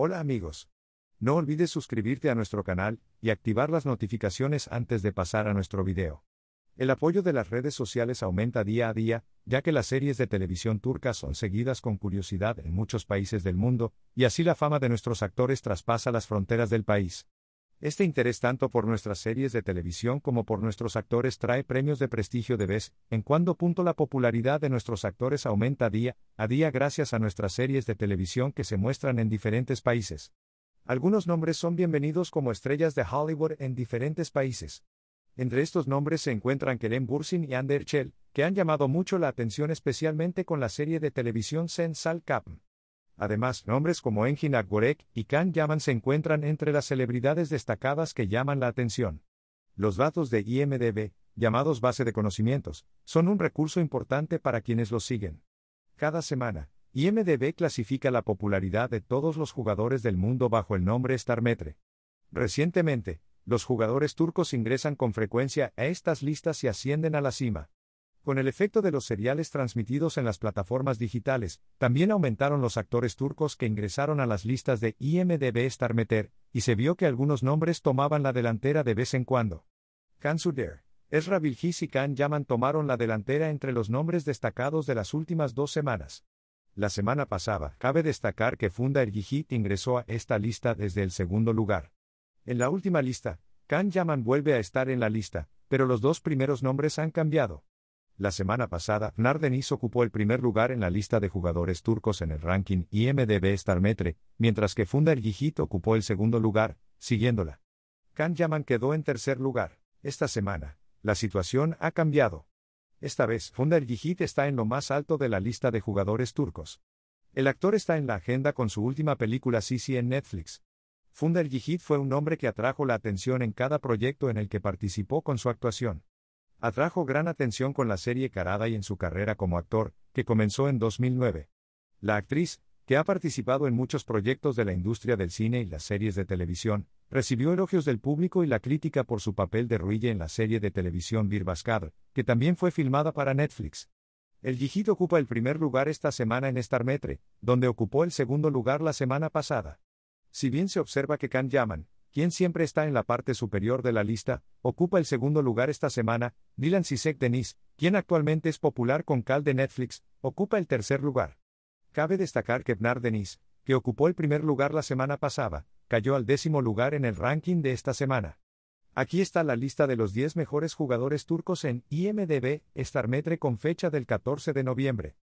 Hola amigos. No olvides suscribirte a nuestro canal y activar las notificaciones antes de pasar a nuestro video. El apoyo de las redes sociales aumenta día a día, ya que las series de televisión turcas son seguidas con curiosidad en muchos países del mundo, y así la fama de nuestros actores traspasa las fronteras del país. Este interés tanto por nuestras series de televisión como por nuestros actores trae premios de prestigio de vez en cuando. Punto la popularidad de nuestros actores aumenta día a día gracias a nuestras series de televisión que se muestran en diferentes países. Algunos nombres son bienvenidos como estrellas de Hollywood en diferentes países. Entre estos nombres se encuentran Kerem Bursin y Ander Chell, que han llamado mucho la atención especialmente con la serie de televisión Sal Cap. Además, nombres como Engin Akgorek y Khan Yaman se encuentran entre las celebridades destacadas que llaman la atención. Los datos de IMDB, llamados base de conocimientos, son un recurso importante para quienes los siguen. Cada semana, IMDB clasifica la popularidad de todos los jugadores del mundo bajo el nombre Starmetre. Recientemente, los jugadores turcos ingresan con frecuencia a estas listas y ascienden a la cima. Con el efecto de los seriales transmitidos en las plataformas digitales, también aumentaron los actores turcos que ingresaron a las listas de IMDb Star Meter, y se vio que algunos nombres tomaban la delantera de vez en cuando. Kansuder, Ezra Bilgis y Khan Yaman tomaron la delantera entre los nombres destacados de las últimas dos semanas. La semana pasada, cabe destacar que Funda Ergihit ingresó a esta lista desde el segundo lugar. En la última lista, Khan Yaman vuelve a estar en la lista, pero los dos primeros nombres han cambiado. La semana pasada, Nardenis ocupó el primer lugar en la lista de jugadores turcos en el ranking IMDB Starmetre, mientras que Funda El ocupó el segundo lugar, siguiéndola. Kan Yaman quedó en tercer lugar. Esta semana, la situación ha cambiado. Esta vez, Funda El está en lo más alto de la lista de jugadores turcos. El actor está en la agenda con su última película Sisi en Netflix. Funder fue un hombre que atrajo la atención en cada proyecto en el que participó con su actuación. Atrajo gran atención con la serie Carada y en su carrera como actor, que comenzó en 2009. La actriz, que ha participado en muchos proyectos de la industria del cine y las series de televisión, recibió elogios del público y la crítica por su papel de Ruille en la serie de televisión Birbascad, que también fue filmada para Netflix. El Yijit ocupa el primer lugar esta semana en Metre, donde ocupó el segundo lugar la semana pasada. Si bien se observa que Can llaman, quien siempre está en la parte superior de la lista, ocupa el segundo lugar esta semana, Dylan Sisek Denis, quien actualmente es popular con Cal de Netflix, ocupa el tercer lugar. Cabe destacar que Bnar Denis, que ocupó el primer lugar la semana pasada, cayó al décimo lugar en el ranking de esta semana. Aquí está la lista de los 10 mejores jugadores turcos en IMDB, Starmetre con fecha del 14 de noviembre.